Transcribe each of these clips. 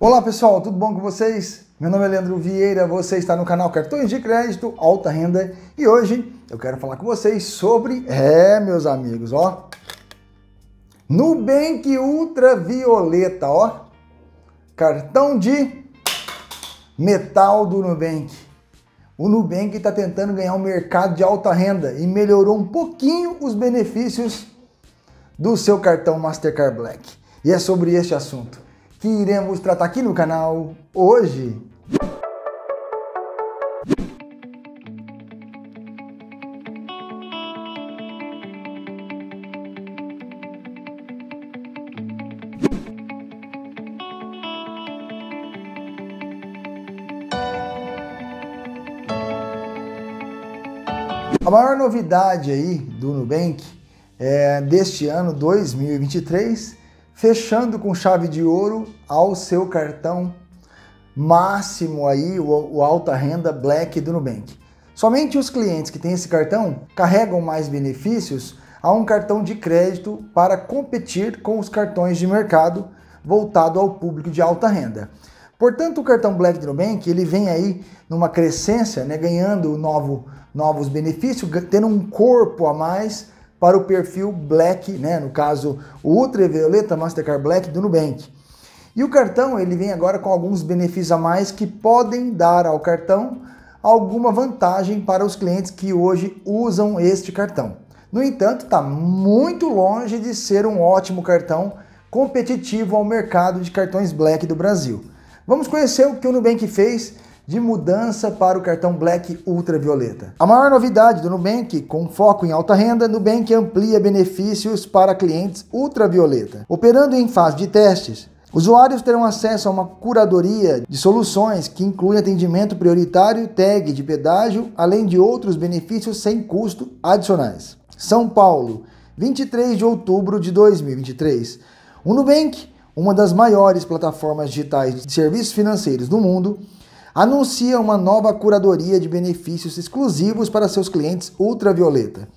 Olá pessoal, tudo bom com vocês? Meu nome é Leandro Vieira, você está no canal Cartões de Crédito Alta Renda e hoje eu quero falar com vocês sobre, é meus amigos, ó, Nubank Ultravioleta, ó, cartão de metal do Nubank. O Nubank está tentando ganhar um mercado de alta renda e melhorou um pouquinho os benefícios do seu cartão Mastercard Black. E é sobre este assunto que iremos tratar aqui no canal hoje. A maior novidade aí do Nubank é, deste ano 2023 fechando com chave de ouro ao seu cartão máximo aí, o, o alta renda Black do Nubank. Somente os clientes que têm esse cartão carregam mais benefícios a um cartão de crédito para competir com os cartões de mercado voltado ao público de alta renda. Portanto, o cartão Black do Nubank ele vem aí numa crescência, né, ganhando novo, novos benefícios, tendo um corpo a mais para o perfil Black, né? no caso ultravioleta Mastercard Black do Nubank. E o cartão ele vem agora com alguns benefícios a mais que podem dar ao cartão alguma vantagem para os clientes que hoje usam este cartão. No entanto, está muito longe de ser um ótimo cartão competitivo ao mercado de cartões Black do Brasil. Vamos conhecer o que o Nubank fez de mudança para o cartão Black Ultravioleta. A maior novidade do Nubank, com foco em alta renda, Nubank amplia benefícios para clientes ultravioleta. Operando em fase de testes, Usuários terão acesso a uma curadoria de soluções que inclui atendimento prioritário, tag de pedágio, além de outros benefícios sem custo adicionais. São Paulo, 23 de outubro de 2023. O Nubank, uma das maiores plataformas digitais de serviços financeiros do mundo, anuncia uma nova curadoria de benefícios exclusivos para seus clientes ultravioleta.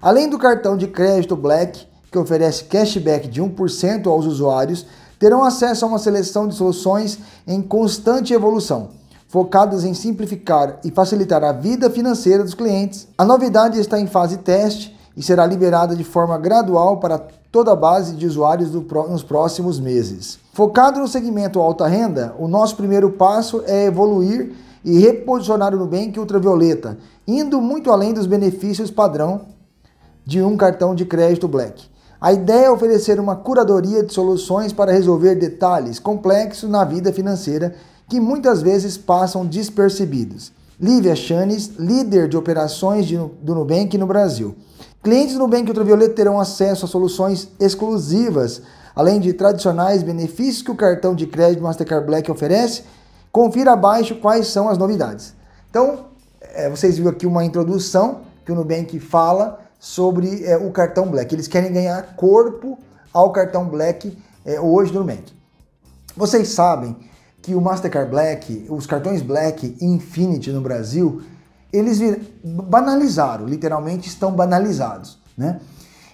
Além do cartão de crédito Black, que oferece cashback de 1% aos usuários, terão acesso a uma seleção de soluções em constante evolução, focadas em simplificar e facilitar a vida financeira dos clientes. A novidade está em fase teste e será liberada de forma gradual para toda a base de usuários nos próximos meses. Focado no segmento alta renda, o nosso primeiro passo é evoluir e reposicionar o Nubank Ultravioleta, indo muito além dos benefícios padrão de um cartão de crédito Black. A ideia é oferecer uma curadoria de soluções para resolver detalhes complexos na vida financeira que muitas vezes passam despercebidos. Lívia Chanes, líder de operações do Nubank no Brasil. Clientes do Nubank Ultravioleta terão acesso a soluções exclusivas, além de tradicionais benefícios que o cartão de crédito Mastercard Black oferece. Confira abaixo quais são as novidades. Então, é, vocês viram aqui uma introdução que o Nubank fala sobre é, o cartão Black. Eles querem ganhar corpo ao cartão Black é, hoje do Nubank. Vocês sabem que o Mastercard Black, os cartões Black Infinity no Brasil, eles banalizaram, literalmente estão banalizados, né?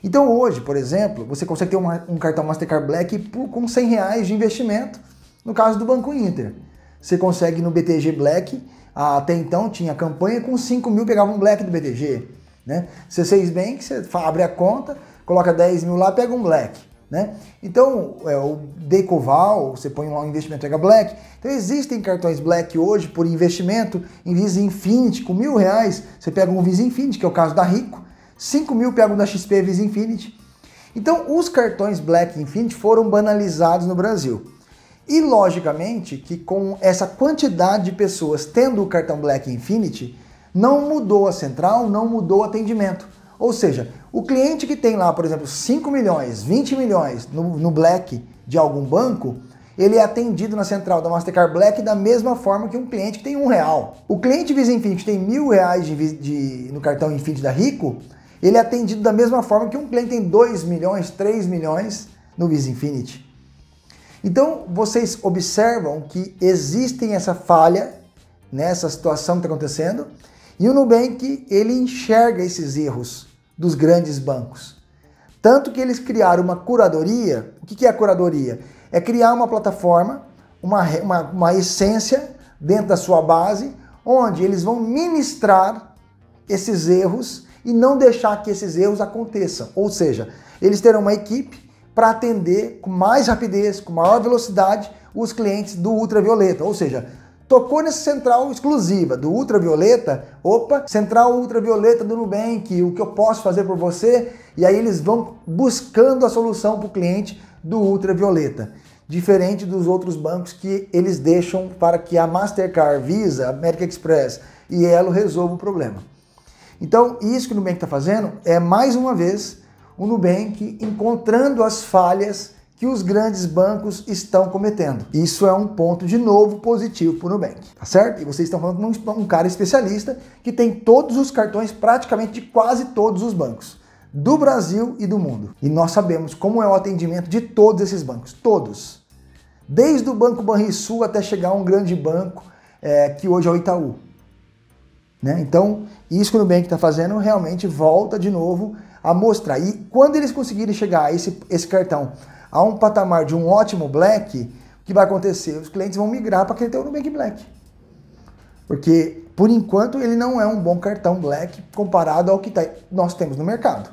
Então hoje, por exemplo, você consegue ter uma, um cartão Mastercard Black por, com 100 reais de investimento, no caso do Banco Inter. Você consegue no BTG Black, até então tinha campanha, com 5 mil pegava um Black do BTG, né? C6 Bank, você abre a conta, coloca 10 mil lá, pega um Black. Né? Então, é, o Decoval, você põe lá um investimento Mega Black. Então, existem cartões Black hoje por investimento em Visa Infinity. Com mil reais, você pega um Visa Infinity, que é o caso da Rico. Cinco mil pega um da XP Visa Infinity. Então, os cartões Black Infinity foram banalizados no Brasil. E, logicamente, que com essa quantidade de pessoas tendo o cartão Black Infinity, não mudou a central, não mudou o atendimento. Ou seja, o cliente que tem lá, por exemplo, 5 milhões, 20 milhões no, no black de algum banco, ele é atendido na central da Mastercard Black da mesma forma que um cliente que tem um real. O cliente Visa Infinity tem mil reais de, de, no cartão Infinity da Rico, ele é atendido da mesma forma que um cliente tem 2 milhões, 3 milhões no Visa Infinity. Então, vocês observam que existem essa falha nessa né, situação que está acontecendo e o Nubank ele enxerga esses erros dos grandes bancos. Tanto que eles criaram uma curadoria. O que é a curadoria? É criar uma plataforma, uma, uma, uma essência dentro da sua base, onde eles vão ministrar esses erros e não deixar que esses erros aconteçam. Ou seja, eles terão uma equipe para atender com mais rapidez, com maior velocidade, os clientes do ultravioleta. Ou seja, Tocou nessa central exclusiva do ultravioleta, opa, central ultravioleta do Nubank, o que eu posso fazer por você? E aí eles vão buscando a solução para o cliente do ultravioleta. Diferente dos outros bancos que eles deixam para que a Mastercard, Visa, American Express e Elo resolvam o problema. Então, isso que o Nubank está fazendo é mais uma vez o Nubank encontrando as falhas que os grandes bancos estão cometendo. Isso é um ponto de novo positivo para o Nubank, tá certo? E vocês estão falando com um, cara especialista que tem todos os cartões praticamente de quase todos os bancos do Brasil e do mundo. E nós sabemos como é o atendimento de todos esses bancos, todos. Desde o Banco Banrisul até chegar a um grande banco é, que hoje é o Itaú. Né? Então, isso que o Nubank está fazendo realmente volta de novo a mostrar. E quando eles conseguirem chegar a esse, esse cartão a um patamar de um ótimo black, o que vai acontecer? Os clientes vão migrar para aquele teu Nubank Black. Porque, por enquanto, ele não é um bom cartão black comparado ao que tá, nós temos no mercado.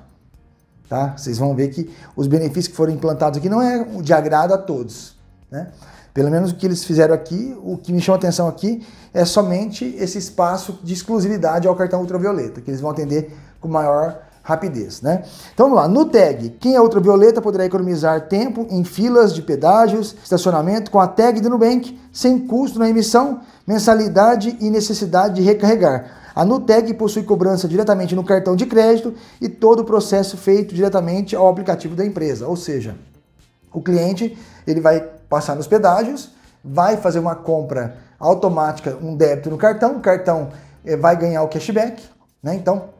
Tá? Vocês vão ver que os benefícios que foram implantados aqui não é de agrado a todos. Né? Pelo menos o que eles fizeram aqui, o que me chama atenção aqui é somente esse espaço de exclusividade ao cartão ultravioleta, que eles vão atender com maior rapidez, né? Então vamos lá, no tag, quem é ultravioleta poderá economizar tempo em filas de pedágios, estacionamento com a tag do Nubank, sem custo na emissão, mensalidade e necessidade de recarregar. A Nuteg possui cobrança diretamente no cartão de crédito e todo o processo feito diretamente ao aplicativo da empresa. Ou seja, o cliente ele vai passar nos pedágios, vai fazer uma compra automática, um débito no cartão, o cartão eh, vai ganhar o cashback, né? Então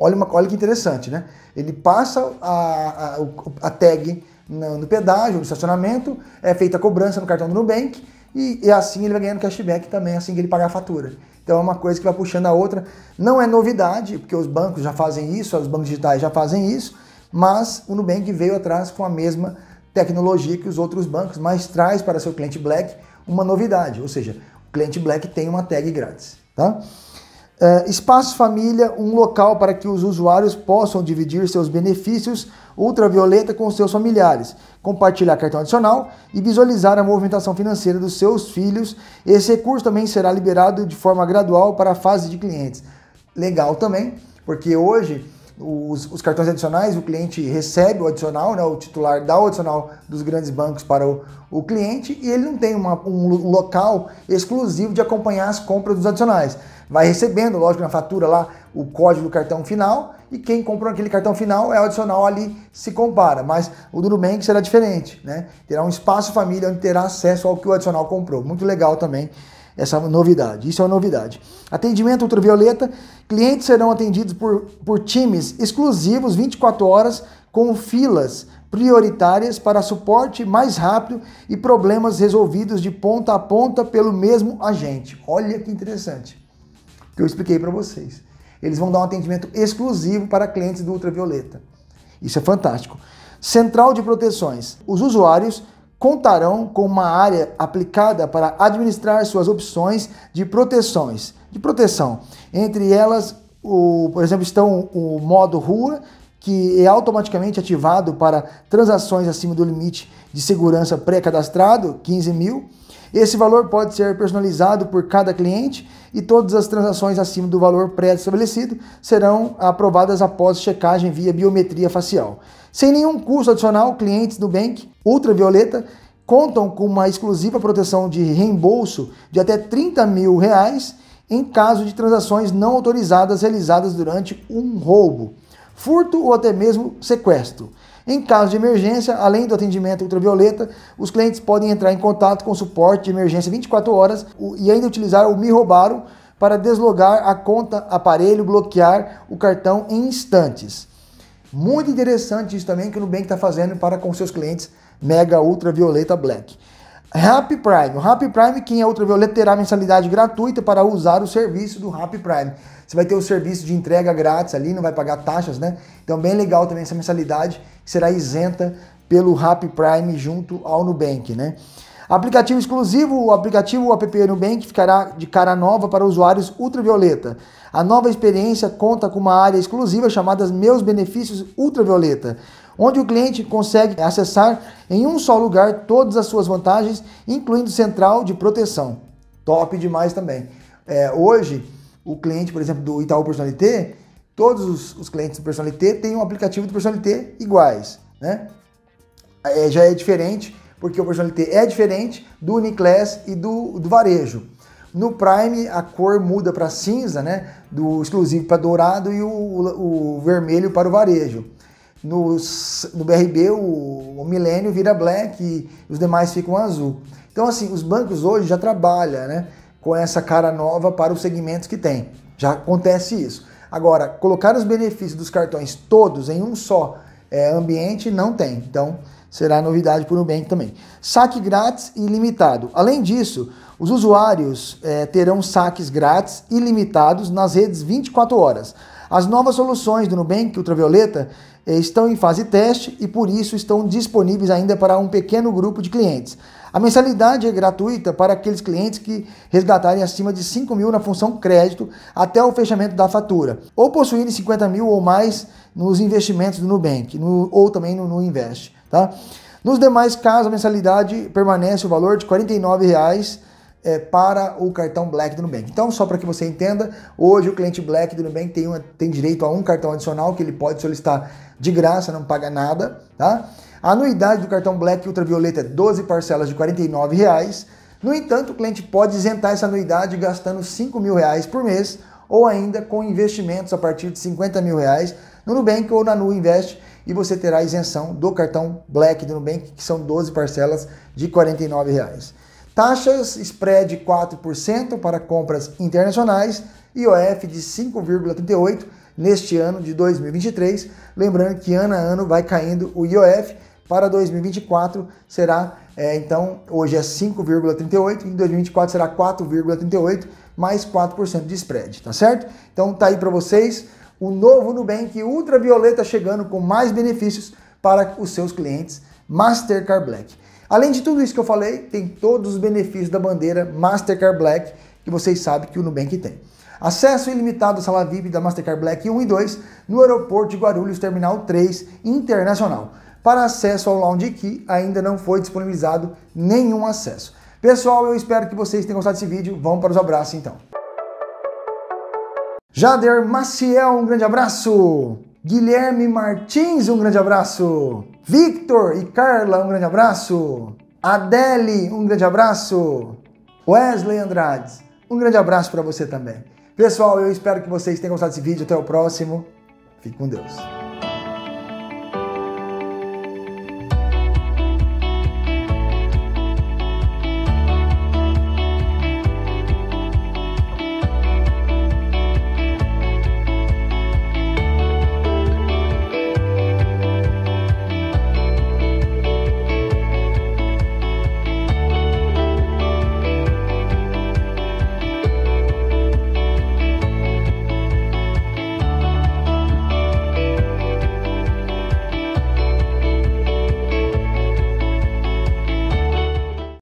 Olha, uma, olha que interessante, né? Ele passa a, a, a tag no, no, pedágio, no estacionamento, é feita a cobrança no cartão do Nubank e, e assim ele vai ganhando cashback também, assim que ele pagar a fatura. Então é uma coisa que vai puxando a outra. Não é novidade, porque os bancos já fazem isso, os bancos digitais já fazem isso, mas o Nubank veio atrás com a mesma tecnologia que os outros bancos, mas traz para seu cliente Black uma novidade, ou seja, o cliente Black tem uma tag grátis, tá? Eh, espaço Família, um local para que os usuários possam dividir seus benefícios ultravioleta com seus familiares, compartilhar cartão adicional e visualizar a movimentação financeira dos seus filhos. Esse recurso também será liberado de forma gradual para a fase de clientes. Legal também, porque hoje os, os cartões adicionais, o cliente recebe o adicional, né, o titular dá o adicional dos grandes bancos para o, o cliente e ele não tem uma, um local exclusivo de acompanhar as compras dos adicionais vai recebendo, lógico, na fatura lá o código do cartão final e quem comprou aquele cartão final é o adicional ali, se compara. Mas o do Nubank será diferente, né? Terá um espaço família onde terá acesso ao que o adicional comprou. Muito legal também essa novidade. Isso é uma novidade. Atendimento ultravioleta: clientes serão atendidos por, por times exclusivos 24 horas com filas prioritárias para suporte mais rápido e problemas resolvidos de ponta a ponta pelo mesmo agente. Olha que interessante que eu expliquei para vocês. Eles vão dar um atendimento exclusivo para clientes do ultravioleta. Isso é fantástico. Central de proteções. Os usuários contarão com uma área aplicada para administrar suas opções de proteções, de proteção. Entre elas, o, por exemplo, estão o modo rua, que é automaticamente ativado para transações acima do limite de segurança pré-cadastrado, 15 mil. Esse valor pode ser personalizado por cada cliente e todas as transações acima do valor pré-estabelecido serão aprovadas após checagem via biometria facial. Sem nenhum custo adicional, clientes do Bank Ultravioleta contam com uma exclusiva proteção de reembolso de até 30 mil reais em caso de transações não autorizadas realizadas durante um roubo, furto ou até mesmo sequestro. Em caso de emergência, além do atendimento ultravioleta, os clientes podem entrar em contato com o suporte de emergência 24 horas e ainda utilizar o Me Roubaram para deslogar a conta, aparelho, bloquear o cartão em instantes. Muito interessante isso também que o Nubank está fazendo para com seus clientes Mega Ultravioleta Black. Happy Prime. O Happy Prime, quem é ultravioleta, é terá mensalidade gratuita para usar o serviço do Happy Prime. Você vai ter o serviço de entrega grátis ali, não vai pagar taxas, né? Então, bem legal também essa mensalidade, que será isenta pelo Happy Prime junto ao Nubank, né? Aplicativo exclusivo, o aplicativo app Nubank ficará de cara nova para usuários ultravioleta. A nova experiência conta com uma área exclusiva chamada Meus Benefícios Ultravioleta, onde o cliente consegue acessar em um só lugar todas as suas vantagens, incluindo central de proteção. Top demais também. É, hoje, o cliente, por exemplo, do Itaú Personalité, todos os, os clientes do Personalité têm um aplicativo do Personalité iguais, né? É, já é diferente, porque o Personalité é diferente do Uniclass e do, do Varejo. No Prime, a cor muda para cinza, né? Do exclusivo para dourado e o, o, o vermelho para o varejo. No, no BRB, o, o milênio vira black e os demais ficam azul. Então, assim, os bancos hoje já trabalham né, com essa cara nova para os segmentos que tem. Já acontece isso. Agora, colocar os benefícios dos cartões todos em um só é, ambiente não tem. Então, será novidade para o Nubank também. Saque grátis e ilimitado. Além disso, os usuários é, terão saques grátis e ilimitados nas redes 24 horas. As novas soluções do Nubank Ultravioleta eh, estão em fase teste e por isso estão disponíveis ainda para um pequeno grupo de clientes. A mensalidade é gratuita para aqueles clientes que resgatarem acima de 5 mil na função crédito até o fechamento da fatura, ou possuírem 50 mil ou mais nos investimentos do Nubank, no, ou também no, no Invest. Tá? Nos demais casos, a mensalidade permanece o valor de R$ 49,00 é, para o cartão Black do Nubank. Então, só para que você entenda, hoje o cliente Black do Nubank tem, uma, tem direito a um cartão adicional que ele pode solicitar de graça, não paga nada, tá? A anuidade do cartão Black Ultravioleta é 12 parcelas de R$ 49,00. No entanto, o cliente pode isentar essa anuidade gastando R$ 5 mil reais por mês ou ainda com investimentos a partir de 50 mil reais no Nubank ou na Nu Invest e você terá isenção do cartão Black do Nubank, que são 12 parcelas de R$ 49,00. Taxas spread 4% para compras internacionais, IOF de 5,38 neste ano de 2023, lembrando que ano a ano vai caindo o IOF para 2024 será é, então hoje é 5,38 em 2024 será 4,38 mais 4% de spread, tá certo? Então tá aí para vocês o novo Nubank Ultravioleta chegando com mais benefícios para os seus clientes Mastercard Black. Além de tudo isso que eu falei, tem todos os benefícios da bandeira Mastercard Black, que vocês sabem que o Nubank tem. Acesso ilimitado à sala VIP da Mastercard Black 1 e 2 no aeroporto de Guarulhos, Terminal 3 Internacional. Para acesso ao Lounge Key, ainda não foi disponibilizado nenhum acesso. Pessoal, eu espero que vocês tenham gostado desse vídeo. Vamos para os abraços então. Jader Maciel, um grande abraço. Guilherme Martins, um grande abraço. Victor e Carla, um grande abraço. Adele, um grande abraço. Wesley Andrade, um grande abraço para você também. Pessoal, eu espero que vocês tenham gostado desse vídeo. Até o próximo. Fique com Deus.